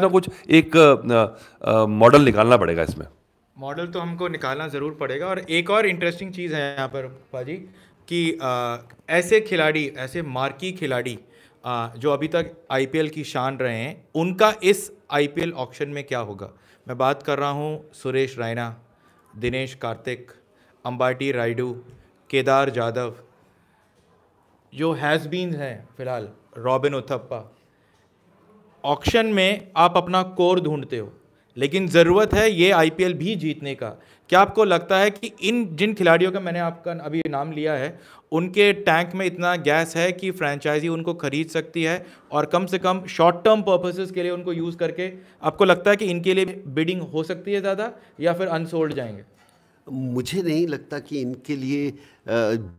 ना कुछ एक मॉडल निकालना पड़ेगा इसमें मॉडल तो हमको निकालना ज़रूर पड़ेगा और एक और इंटरेस्टिंग चीज़ है यहाँ पर भाजी कि आ, ऐसे खिलाड़ी ऐसे मार्की खिलाड़ी आ, जो अभी तक आईपीएल की शान रहे हैं उनका इस आईपीएल ऑक्शन में क्या होगा मैं बात कर रहा हूँ सुरेश रैना दिनेश कार्तिक अम्बाटी राइडू केदार जादव जो हैज़ बीन हैं फ़िलहाल रॉबिन उथप्पा ऑक्शन में आप अपना कोर ढूंढते हो लेकिन ज़रूरत है ये आईपीएल भी जीतने का क्या आपको लगता है कि इन जिन खिलाड़ियों का मैंने आपका अभी नाम लिया है उनके टैंक में इतना गैस है कि फ्रेंचाइजी उनको खरीद सकती है और कम से कम शॉर्ट टर्म पर्पसेस के लिए उनको यूज़ करके आपको लगता है कि इनके लिए बिडिंग हो सकती है ज़्यादा या फिर अनसोल्ड जाएंगे मुझे नहीं लगता कि इनके लिए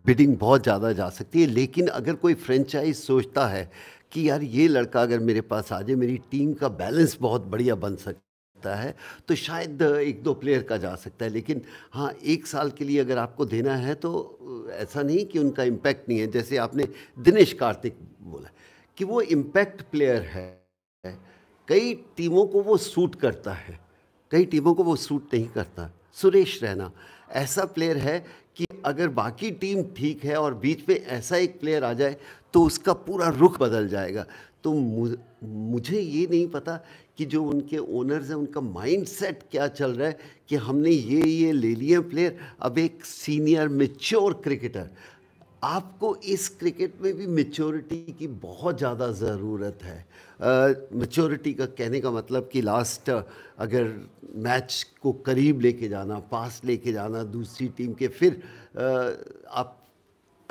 बिडिंग बहुत ज़्यादा जा सकती है लेकिन अगर कोई फ्रेंचाइज सोचता है कि यार ये लड़का अगर मेरे पास आ जाए मेरी टीम का बैलेंस बहुत बढ़िया बन सकता है तो शायद एक दो प्लेयर का जा सकता है लेकिन हाँ एक साल के लिए अगर आपको देना है तो ऐसा नहीं कि उनका इम्पैक्ट नहीं है जैसे आपने दिनेश कार्तिक बोला कि वो इम्पैक्ट प्लेयर है कई टीमों को वो सूट करता है कई टीमों को वो सूट नहीं करता सुरेश रैना ऐसा प्लेयर है कि अगर बाकी टीम ठीक है और बीच में ऐसा एक प्लेयर आ जाए तो उसका पूरा रुख बदल जाएगा तो मुझे ये नहीं पता कि जो उनके ओनर्स हैं उनका माइंडसेट क्या चल रहा है कि हमने ये ये ले लिए प्लेयर अब एक सीनियर मेच्योर क्रिकेटर आपको इस क्रिकेट में भी मेच्योरिटी की बहुत ज़्यादा ज़रूरत है मेच्योरिटी का कहने का मतलब कि लास्ट अगर मैच को करीब लेके जाना पास लेके जाना दूसरी टीम के फिर uh, आप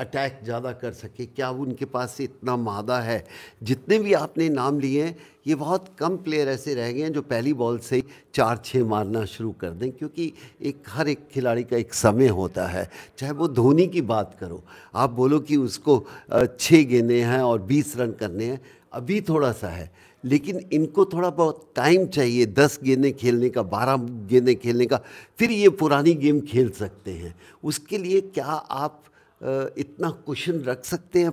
अटैक ज़्यादा कर सके क्या उनके पास इतना मादा है जितने भी आपने नाम लिए हैं ये बहुत कम प्लेयर ऐसे रह गए हैं जो पहली बॉल से ही चार छः मारना शुरू कर दें क्योंकि एक हर एक खिलाड़ी का एक समय होता है चाहे वो धोनी की बात करो आप बोलो कि उसको छः गेंदे हैं और बीस रन करने हैं अभी थोड़ा सा है लेकिन इनको थोड़ा बहुत टाइम चाहिए दस गेंदे खेलने का बारह गेंदे खेलने का फिर ये पुरानी गेम खेल सकते हैं उसके लिए क्या आप इतना कुशन रख सकते हैं